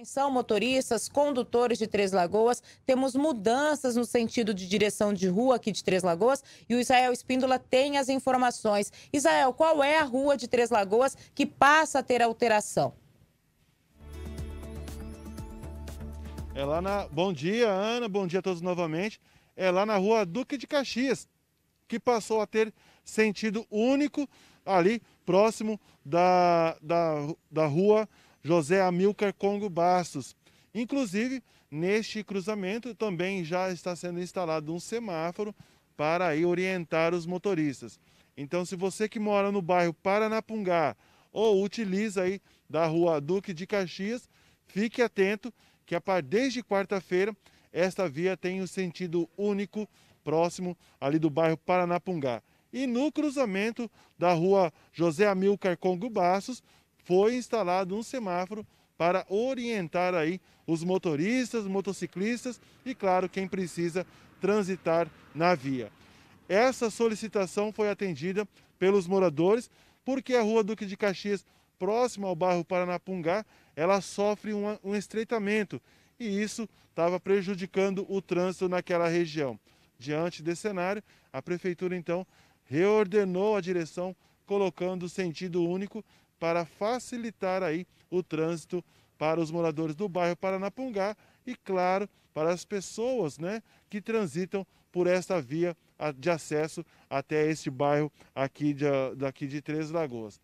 Atenção, motoristas, condutores de Três Lagoas, temos mudanças no sentido de direção de rua aqui de Três Lagoas e o Israel Espíndola tem as informações. Israel, qual é a rua de Três Lagoas que passa a ter alteração? É lá na. Bom dia, Ana, bom dia a todos novamente. É lá na rua Duque de Caxias, que passou a ter sentido único ali próximo da, da, da rua José Amilcar Congo Bastos. Inclusive, neste cruzamento também já está sendo instalado um semáforo para aí orientar os motoristas. Então, se você que mora no bairro Paranapungá ou utiliza aí da rua Duque de Caxias, fique atento que a desde quarta-feira esta via tem o um sentido único próximo ali do bairro Paranapungá. E no cruzamento da rua José Amilcar Congo Bastos, foi instalado um semáforo para orientar aí os motoristas, motociclistas e, claro, quem precisa transitar na via. Essa solicitação foi atendida pelos moradores, porque a Rua Duque de Caxias, próxima ao bairro Paranapungá, ela sofre um, um estreitamento e isso estava prejudicando o trânsito naquela região. Diante desse cenário, a prefeitura então reordenou a direção, colocando sentido único para facilitar aí o trânsito para os moradores do bairro Paranapungá e, claro, para as pessoas né, que transitam por esta via de acesso até este bairro aqui de, daqui de Três Lagoas.